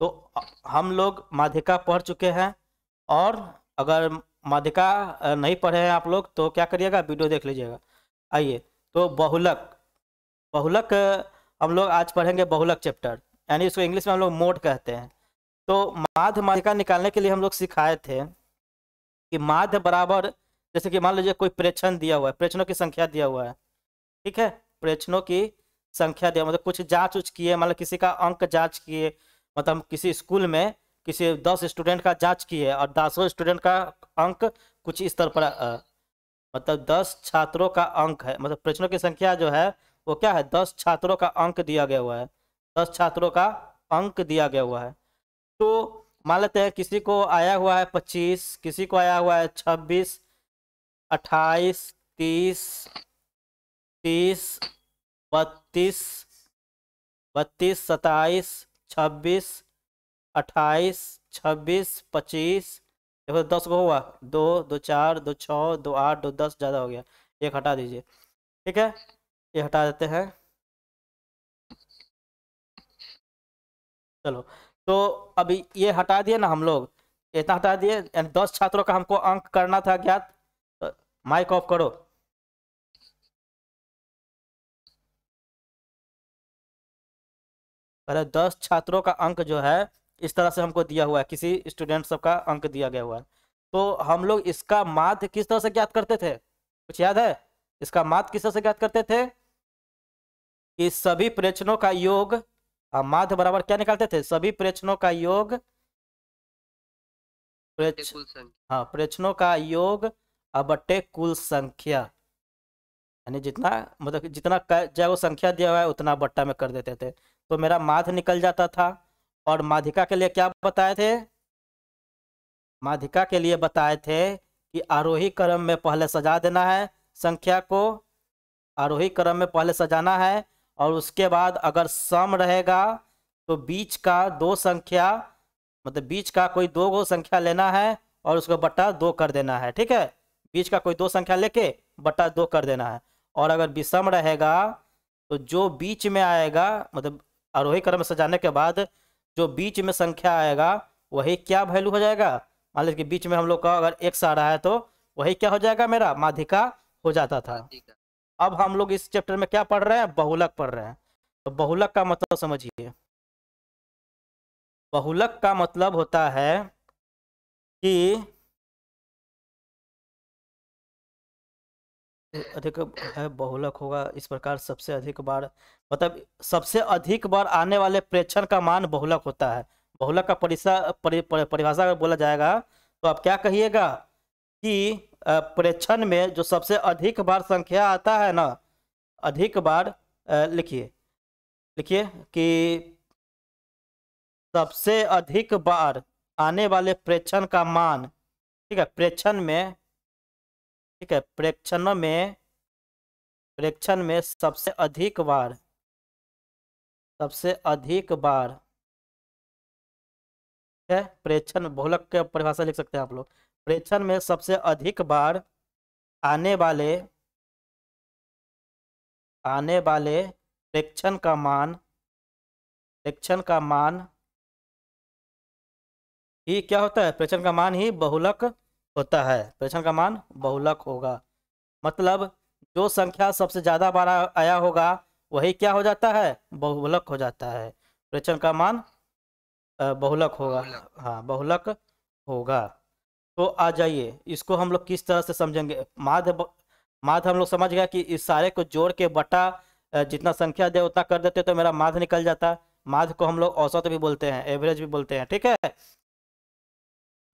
तो हम लोग माध्यिका पढ़ चुके हैं और अगर माध्यिका नहीं पढ़े हैं आप लोग तो क्या करिएगा वीडियो देख लीजिएगा आइए तो बहुलक बहुलक हम लोग आज पढ़ेंगे बहुलक चैप्टर यानी इसको इंग्लिश में हम लोग मोड कहते हैं तो माध्य माध्यिका निकालने के लिए हम लोग सिखाए थे कि माध्य बराबर जैसे कि मान लीजिए कोई प्रेक्षण दिया हुआ है प्रेक्षणों की संख्या दिया हुआ है ठीक है प्रेक्षणों की संख्या दिया मतलब कुछ जाँच उच किए मतलब किसी का अंक जाँच किए मतलब किसी स्कूल में किसी दस स्टूडेंट का जांच की है और दसों स्टूडेंट का अंक कुछ इस तरह पर आ, मतलब दस छात्रों का अंक है मतलब प्रश्नों की संख्या जो है वो क्या है दस छात्रों का अंक दिया गया हुआ है दस छात्रों का अंक दिया गया हुआ है तो मान लेते हैं किसी को आया हुआ है पच्चीस किसी को आया हुआ है छब्बीस अट्ठाईस तीस तीस बत्तीस बत्तीस सत्ताईस छब्बीस अट्ठाईस छब्बीस पच्चीस देखो दस गो हुआ दो दो चार दो छः दो आठ दो दस ज़्यादा हो गया एक हटा दीजिए ठीक है ये हटा देते हैं चलो तो अभी ये हटा दिए ना हम लोग इतना हटा दिए दस छात्रों का हमको अंक करना था ज्ञात तो माइक ऑफ करो पहले दस छात्रों का अंक जो है इस तरह से हमको दिया हुआ है किसी स्टूडेंट सब का अंक दिया गया हुआ है तो हम लोग इसका माध्य किस तरह से ज्ञात करते थे कुछ याद है इसका माध्य किस तरह से ज्ञात करते थे कि सभी प्रेक्षणों का योग माध्य हाँ, बराबर क्या निकालते थे सभी प्रेक्षणों का योग हाँ प्रेक्षणों का योग अबटे कुल संख्या यानी जितना मतलब जितना जय वो संख्या दिया हुआ है उतना बट्टा में कर देते थे तो मेरा माध निकल जाता था और माधिका के लिए क्या बताए थे माधिका के लिए बताए थे कि आरोही क्रम में पहले सजा देना है संख्या को आरोही क्रम में पहले सजाना है और उसके बाद अगर सम रहेगा तो बीच का दो संख्या मतलब बीच का कोई दो गो संख्या लेना है और उसको बट्टा दो कर देना है ठीक है बीच का कोई दो संख्या लेके बट्टा दो कर देना है और अगर विषम रहेगा तो जो बीच में आएगा मतलब आरोही क्रम में सजाने के बाद जो बीच में संख्या आएगा वही क्या वैल्यू हो जाएगा मान लीजिए बीच में हम लोग का अगर एक्स आ रहा है तो वही क्या हो जाएगा मेरा माधिका हो जाता था अब हम लोग इस चैप्टर में क्या पढ़ रहे हैं बहुलक पढ़ रहे हैं तो बहुलक का मतलब समझिए बहुलक का मतलब होता है कि अधिक है बहुलक होगा इस प्रकार सबसे अधिक बार मतलब सबसे अधिक बार आने वाले प्रेक्षण का मान बहुलक होता है बहुलक का परिसा परि, परि, परिभाषा अगर बोला जाएगा तो आप क्या कहिएगा कि प्रेक्षण में जो सबसे अधिक बार संख्या आता है ना अधिक बार लिखिए लिखिए कि सबसे अधिक बार आने वाले प्रेक्षण का मान ठीक है प्रेक्षण में ठीक है प्रेक्षण में प्रेक्षण में सबसे अधिक बार सबसे अधिक बार है प्रेक्षण बहुलक के परिभाषा लिख सकते हैं आप लोग प्रेक्षण में सबसे अधिक बार आने वाले आने वाले प्रेक्षण का मान प्रेक्षण का मान ही क्या होता है प्रेक्षण का मान ही बहुलक होता है प्रेक्षण का मान बहुलक होगा मतलब जो संख्या सबसे ज़्यादा बार आया होगा वही क्या हो जाता है बहुलक हो जाता है प्रचल का मान बहुलक होगा हाँ बहुलक होगा तो आ जाइए इसको हम लोग किस तरह से समझेंगे माध माध हम लोग समझ गया कि इस सारे को जोड़ के बटा जितना संख्या दे उतना कर देते तो मेरा माध निकल जाता माध को हम लोग औसत भी बोलते हैं एवरेज भी बोलते हैं ठीक है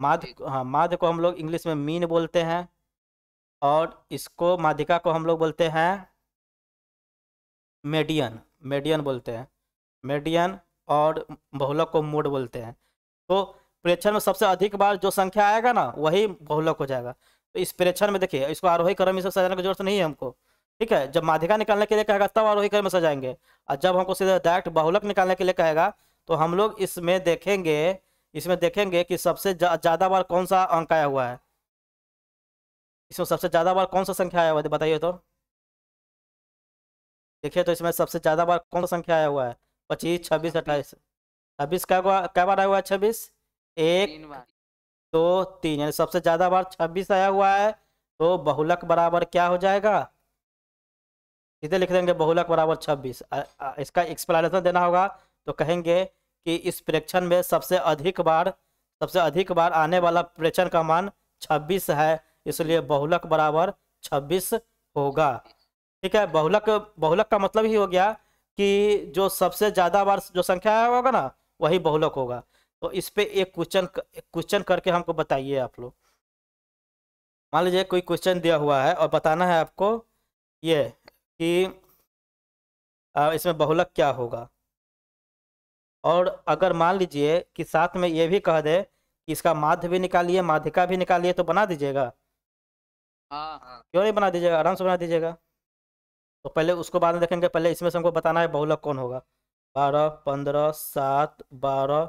माध हाँ माध को हम लोग इंग्लिश में मीन बोलते हैं और इसको माधिका को हम लोग बोलते हैं मेडियन मेडियन बोलते हैं मेडियन और बहुलक को मोड बोलते हैं तो प्रेक्षण में सबसे अधिक बार जो संख्या आएगा ना वही बहुलक हो जाएगा तो इस प्रेक्षण में देखिए इसको आरोही क्रम से सजाने की जरूरत नहीं है हमको ठीक है जब माधिका निकालने के लिए कहेगा तब आरोही क्रम में सजाएंगे और जब हमको सीधा डायरेक्ट बहुलक निकालने के लिए कहेगा तो हम लोग इसमें देखेंगे इसमें देखेंगे कि सबसे ज़्यादा बार कौन सा अंक आया हुआ है इसमें सबसे ज़्यादा बार कौन सा संख्या आया हुआ है बताइए तो देखिए तो इसमें सबसे ज़्यादा बार कौन संख्या आया हुआ है पच्चीस छब्बीस अट्ठाईस छब्बीस क्या क्या बार आया हुआ है छब्बीस एक दो तीन यानी सबसे ज़्यादा बार छब्बीस आया हुआ है तो बहुलक बराबर क्या हो जाएगा सीधे लिख देंगे बहुलक बराबर छब्बीस इसका एक्सप्लेनेशन देना होगा तो कहेंगे कि इस प्रेक्षण में सबसे अधिक बार सबसे अधिक बार आने वाला प्रेक्षण का मान छब्बीस है इसलिए बहुलक बराबर छब्बीस होगा ठीक है बहुलक बहुलक का मतलब ही हो गया कि जो सबसे ज़्यादा बार जो संख्या आया होगा ना वही बहुलक होगा तो इस पर एक क्वेश्चन क्वेश्चन करके हमको बताइए आप लोग मान लीजिए कोई क्वेश्चन दिया हुआ है और बताना है आपको ये कि इसमें बहुलक क्या होगा और अगर मान लीजिए कि साथ में ये भी कह दे कि इसका माध्य भी निकालिए माध्यिका भी निकालिए तो बना दीजिएगा हाँ, हाँ। क्यों नहीं बना दीजिएगा आराम से बना दीजिएगा तो पहले उसको बाद में देखेंगे पहले इसमें से हमको बताना है बहुलक कौन होगा बारह पंद्रह सात बारह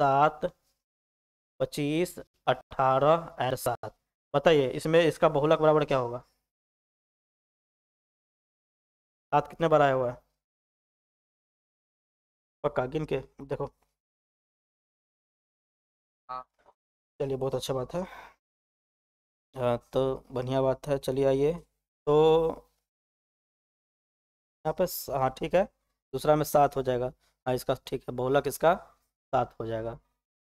सात पच्चीस अट्ठारह और सात बताइए इसमें इसका बहुलक बराबर क्या होगा सात कितने बार आया हुआ है पक्का गिन के देखो हाँ। चलिए बहुत अच्छा बात है हाँ तो बढ़िया बात है चलिए आइए तो यहाँ पे हाँ ठीक है दूसरा में सात हो जाएगा हाँ इसका ठीक है बहुलक इसका सात हो जाएगा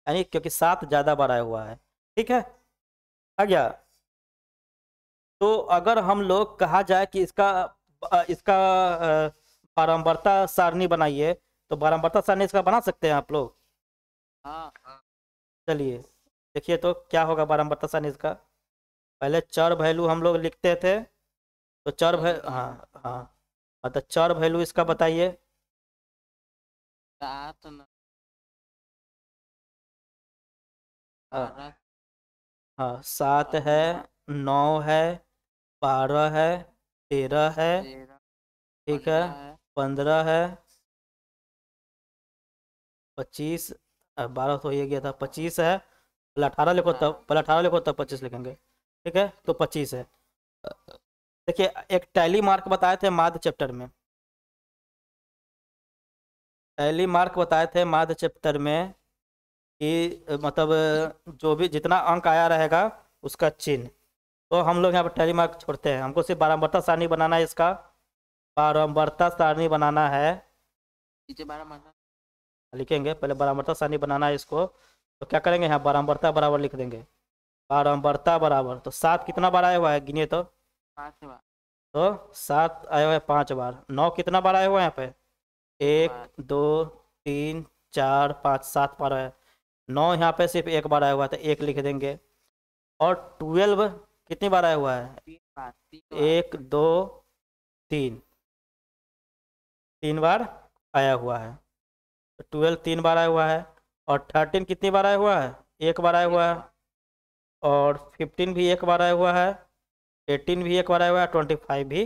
यानी क्योंकि सात ज़्यादा बढ़ाया हुआ है ठीक है आ गया तो अगर हम लोग कहा जाए कि इसका इसका बारम्बरता सारणी बनाइए तो बारम्बरता सारणी इसका बना सकते हैं आप लोग हाँ चलिए देखिए तो क्या होगा बारम्बरता सारणी इसका पहले चर वैल्यू हम लोग लिखते थे तो चर वैल्यू हाँ हाँ अतः हाँ, तो चार वैल्यू इसका बताइए सात हाँ।, हाँ सात है नौ है बारह है तेरह है ठीक है पंद्रह है पच्चीस बारह तो ये गया था पच्चीस है पहले अठारह लिखो तब हाँ। पहले अठारह लिखो तब पच्चीस लिखेंगे ठीक है तो पच्चीस है देखिए एक टैली मार्क बताए थे माध चैप्टर में टैली मार्क बताए थे माध चैप्टर में कि मतलब जो भी जितना अंक आया रहेगा उसका चिन्ह तो हम लोग यहाँ पर टैली मार्क छोड़ते हैं हमको सिर्फ बारम्बरता सारणी बनाना है इसका बारम्बरता सारणी बनाना है लिखेंगे पहले बारम्बरता सारणी बनाना है इसको तो क्या करेंगे यहाँ बारम्बरता बराबर लिख देंगे बारम्बरता बराबर तो सात कितना बार आया हुआ है गिनिए तो तो सात आया हुआ है पाँच बार नौ कितना बार आया हुआ है यहाँ पे एक दो तीन चार पाँच सात बार आया नौ यहाँ पे सिर्फ एक बार आया हुआ है तो एक लिख देंगे और ट्वेल्व कितनी बार आया हुआ है एक दो तीन तीन बार आया हुआ है तो ट्वेल्व तीन बार आया हुआ है और थर्टीन कितनी बार आया हुआ है एक बार आया हुआ है और फिफ्टीन भी एक बार आया हुआ है एटीन भी एक बार आया हुआ है ट्वेंटी फाइव भी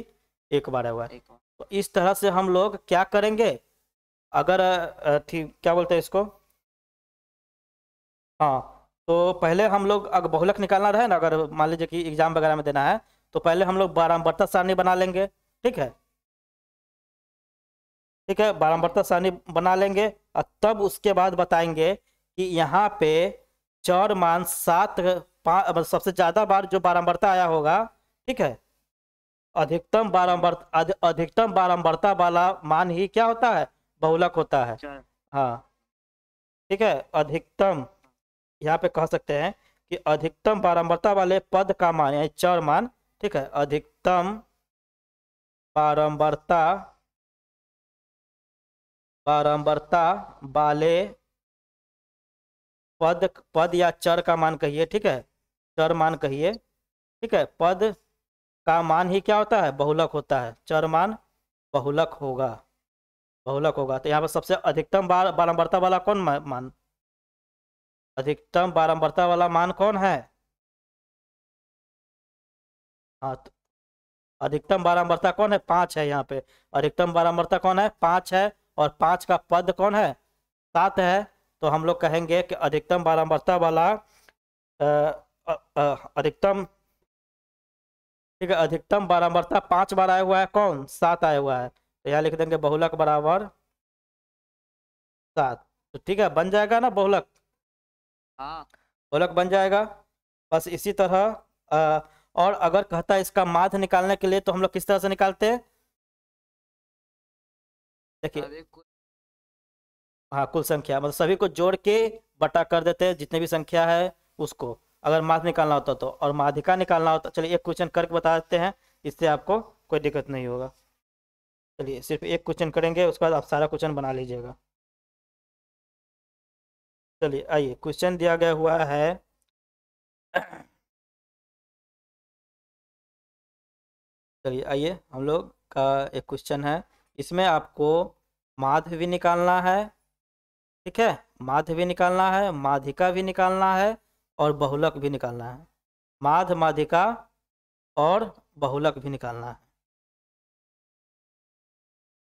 एक बार आया हुआ है तो इस तरह से हम लोग क्या करेंगे अगर थी क्या बोलते हैं इसको हाँ तो पहले हम लोग अगर बहुलक निकालना रहे ना अगर मान लीजिए कि एग्जाम वगैरह में देना है तो पहले हम लोग बारम्बरता सारणी बना लेंगे ठीक है ठीक है बारम्बरता सारणी बना लेंगे और तब उसके बाद बताएंगे कि यहाँ पे चौर मान सात पाँच सबसे ज़्यादा बार जो बारम्बरता आया होगा ठीक है अधिकतम बारंबार अधिकतम बारंबारता वाला मान ही क्या होता है बहुलक होता है हाँ ठीक है अधिकतम यहाँ पे कह सकते हैं कि अधिकतम बारंबारता वाले पद का मान यानी चर मान ठीक है अधिकतम बारंबारता बारंबारता वाले पद पद या चर का मान कहिए ठीक है चर मान कहिए ठीक है पद का मान ही क्या होता है बहुलक होता है चर मान बहुलक होगा बहुलक होगा तो यहाँ पर सबसे अधिकतम बार बारम्बारता वाला कौन मान अधिकतम बारंबारता वाला मान कौन है हाँ तो अधिकतम बारंबारता कौन है पांच है यहाँ पे अधिकतम बारंबारता कौन है पांच है और पांच का पद कौन है सात है तो हम लोग कहेंगे कि अधिकतम बारंबारता वाला अधिकतम ठीक है अधिकतम बराबरता पांच बार आया हुआ है कौन सात आया हुआ है तो यहाँ लिख देंगे बहुलक बराबर सात तो ठीक है बन जाएगा ना बहुलक हाँ बहुलक बन जाएगा बस इसी तरह आ, और अगर कहता है इसका माध्य निकालने के लिए तो हम लोग किस तरह से निकालते हैं देखिए हाँ कुल संख्या मतलब सभी को जोड़ के बटा कर देते हैं जितने भी संख्या है उसको अगर मास निकालना होता तो और माध्यिका निकालना होता चलिए एक क्वेश्चन करके बता देते हैं इससे आपको कोई दिक्कत नहीं होगा चलिए सिर्फ एक क्वेश्चन करेंगे उसके बाद आप सारा क्वेश्चन बना लीजिएगा चलिए आइए क्वेश्चन दिया गया हुआ है चलिए आइए हम लोग का एक क्वेश्चन है इसमें आपको माध्य भी निकालना है ठीक है माध्य भी निकालना है माध्यिका भी निकालना है और बहुलक भी निकालना है माध माधिका और बहुलक भी निकालना है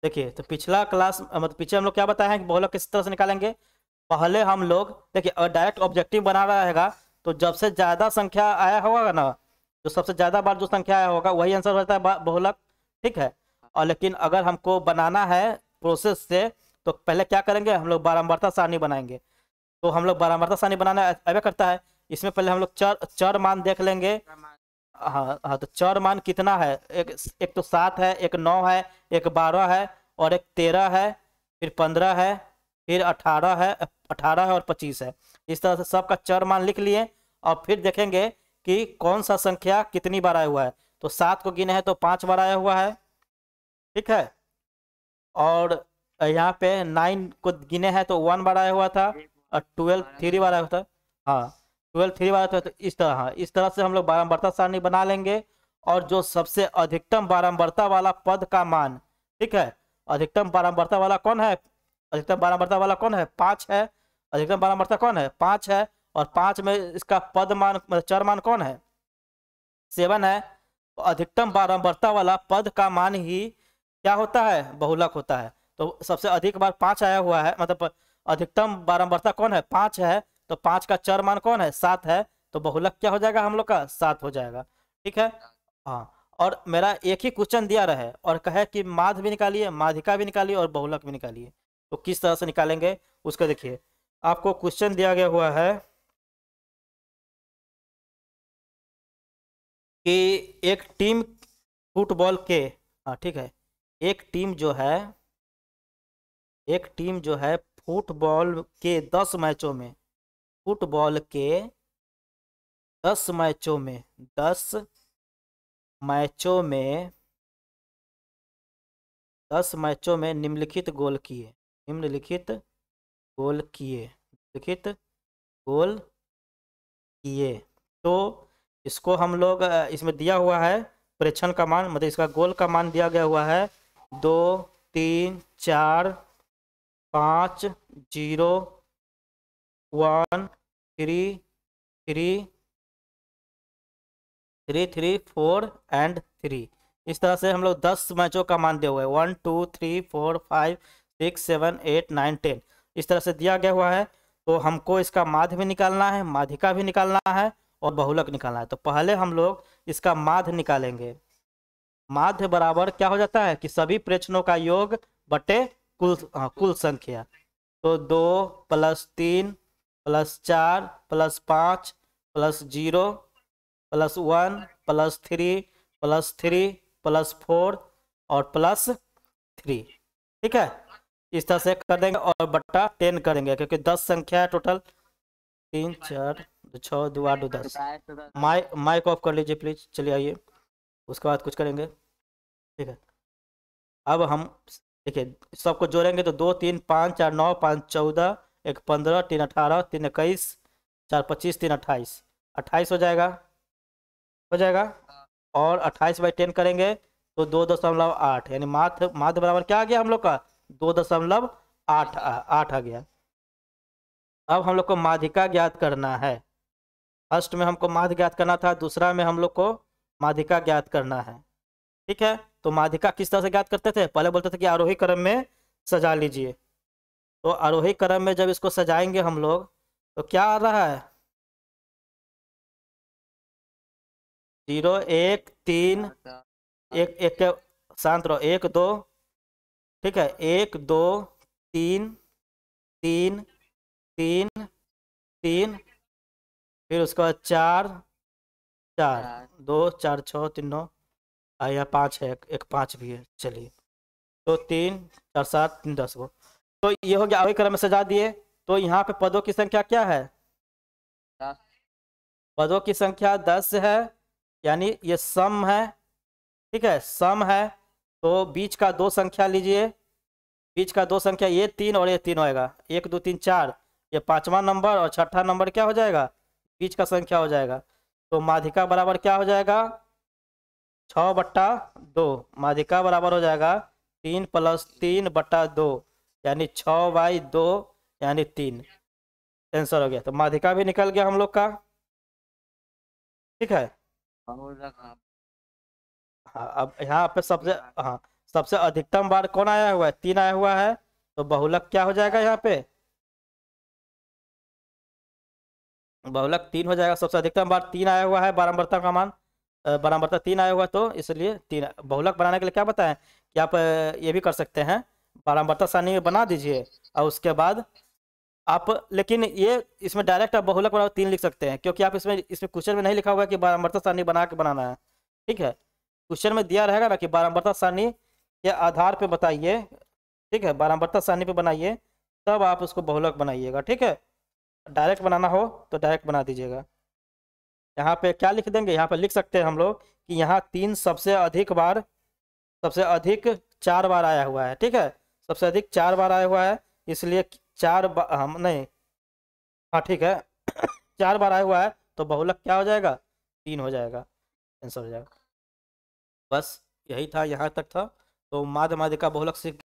देखिए तो पिछला क्लास मतलब पीछे हम लोग क्या बताए हैं कि बहुलक किस तरह से निकालेंगे पहले हम लोग देखिए डायरेक्ट ऑब्जेक्टिव बना रहेगा तो जब से ज़्यादा संख्या आया होगा ना जो सबसे ज़्यादा बार जो संख्या आया होगा वही आंसर होता है बहुलक ठीक है और लेकिन अगर हमको बनाना है प्रोसेस से तो पहले क्या करेंगे हम लोग बारम्बरता सारणी बनाएंगे तो हम लोग बारम्बरता सारणी बनाना अवे करता है इसमें पहले हम लोग चर चर मान देख लेंगे हाँ हाँ तो चर मान कितना है एक एक तो सात है एक नौ है एक बारह है और एक तेरह है फिर पंद्रह है फिर अठारह है अठारह है और पच्चीस है इस तरह से सबका चर मान लिख लिए और फिर देखेंगे कि कौन सा संख्या कितनी बार आया हुआ है तो सात को गिने हैं तो पाँच बार आया हुआ है ठीक है और यहाँ पे नाइन को गिने हैं तो वन बार आया हुआ था और ट्वेल्व थ्री बार आया हुआ था हाँ ट्वेल्व थ्री बार तो इस तरह हाँ इस तरह से हम लोग बारम्बरता सारणी बना लेंगे और जो सबसे अधिकतम बारम्बरता वाला पद का मान ठीक है अधिकतम बारंबरता वाला कौन है अधिकतम बारम्बरता वाला कौन है पाँच है अधिकतम बारम्बरता कौन है पाँच है और पाँच में इसका पद मान मतलब चर मान कौन है सेवन है अधिकतम बारम्बरता वाला पद का मान ही क्या होता है बहुलक होता है तो सबसे अधिक बार पाँच आया हुआ है मतलब अधिकतम बारम्बरता कौन है पाँच है तो पांच का चर मान कौन है सात है तो बहुलक क्या हो जाएगा हम लोग का सात हो जाएगा ठीक है हाँ और मेरा एक ही क्वेश्चन दिया रहे और कहे कि माध भी निकालिए माधिका भी निकालिए और बहुलक भी निकालिए तो किस तरह से निकालेंगे उसका देखिए आपको क्वेश्चन दिया गया हुआ है कि एक टीम फुटबॉल के हाँ ठीक है एक टीम जो है एक टीम जो है फुटबॉल के दस मैचों में फुटबॉल के दस मैचों में दस मैचों में दस मैचों में निम्नलिखित गोल किए निम्नलिखित गोल किए निम्नलिखित गोल किए तो इसको हम लोग इसमें दिया हुआ है प्रेक्षण का मान मतलब इसका गोल का मान दिया गया हुआ है दो तीन चार पाँच zero one three three three three four and three इस तरह से हम लोग दस मैचों का मान दिया हुआ है one two three four five six seven eight nine ten इस तरह से दिया गया हुआ है तो हमको इसका माध्य भी निकालना है माध्यिका भी निकालना है और बहुलक निकालना है तो पहले हम लोग इसका माध्य निकालेंगे माध्य बराबर क्या हो जाता है कि सभी प्रश्नों का योग बटे कुल आ, हाँ, कुल संख्या तो दो प्लस तीन प्लस चार प्लस पाँच plus zero plus one plus three plus three plus four और प्लस थ्री ठीक है इस तरह से कर देंगे और बट्टा टेन करेंगे क्योंकि दस संख्या है टोटल तीन चार छः दो आठ दो दस माइक माइक ऑफ कर लीजिए प्लीज चलिए आइए उसके बाद कुछ करेंगे ठीक है अब हम देखिए सबको जोड़ेंगे तो दो तीन पाँच चार नौ पाँच चौदह एक पंद्रह तीन अठारह तीन इक्कीस चार पच्चीस तीन अट्ठाईस अट्ठाईस हो जाएगा हो जाएगा हाँ। और अट्ठाईस बाई टेन करेंगे तो दो दशमलव आठ यानी माथ माथ बराबर क्या आ गया हम लोग का दो दशमलव आठ आठ आ गया अब हम लोग को माधिका ज्ञात करना है फर्स्ट में हमको माध ज्ञात करना था दूसरा में हम लोग को माधिका ज्ञात करना है ठीक है तो माधिका किस तरह से ज्ञात करते थे पहले बोलते थे कि आरोही क्रम में सजा लीजिए तो आरोही क्रम में जब इसको सजाएंगे हम लोग तो क्या आ रहा है जीरो एक तीन एक एक के शांत रहो एक दो ठीक है एक दो तीन तीन तीन तीन फिर उसके बाद चार चार दो चार छः तीन नौ आया हाँ, पाँच है एक पाँच भी है चलिए तो तीन चार सात तीन दस वो तो ये हो गया अभी क्रम में सजा दिए तो यहाँ पे पदों की संख्या क्या है हाँ। पदों की संख्या दस है यानी ये सम है ठीक है सम है तो बीच का दो संख्या लीजिए बीच का दो संख्या ये तीन और ये तीन होएगा एक दो तीन चार ये पांचवा नंबर और छठा नंबर क्या हो जाएगा बीच का संख्या हो जाएगा तो माधिका बराबर क्या हो जाएगा छ बट्टा दो माधिका बराबर हो जाएगा तीन प्लस तीन बट्टा दो यानी छ बाई दो यानी तीन आंसर हो गया तो माधिका भी निकल गया हम लोग का ठीक है हाँ अब यहाँ पे सबसे हाँ।, हाँ सबसे अधिकतम बार कौन आया हुआ है तीन आया हुआ है तो बहुलक क्या हो जाएगा यहाँ पे बहुलक तीन हो जाएगा सबसे अधिकतम बार तीन आया हुआ है बारम्बरता का मान बारम्बरता तीन आया हुआ तो इसलिए तीन बहुलक बनाने के लिए क्या बताएं कि आप ये भी कर सकते हैं बारम्बरता सारणी में बना दीजिए और उसके बाद आप लेकिन ये इसमें डायरेक्ट आप बहुलक बराबर तीन लिख सकते हैं क्योंकि आप इसमें इसमें क्वेश्चन में नहीं लिखा हुआ है कि बारम्बरता सारणी बना के बनाना है ठीक है क्वेश्चन में दिया रहेगा ना कि बारम्बरता सारणी के आधार पर बताइए ठीक है बारम्बरता सारणी पर बनाइए तब आप उसको बहुलक बनाइएगा ठीक है डायरेक्ट बनाना हो तो डायरेक्ट बना दीजिएगा यहाँ पे क्या लिख देंगे यहाँ पे लिख सकते हैं हम लोग कि यहाँ तीन सबसे अधिक बार सबसे अधिक चार बार आया हुआ है ठीक है सबसे अधिक चार बार आया हुआ है इसलिए चार बार हम नहीं हाँ ठीक है चार बार आया हुआ है तो बहुलक क्या हो जाएगा तीन हो जाएगा आंसर हो जाएगा बस यही था यहाँ तक था तो माध्यमाधिका बहुलक सीख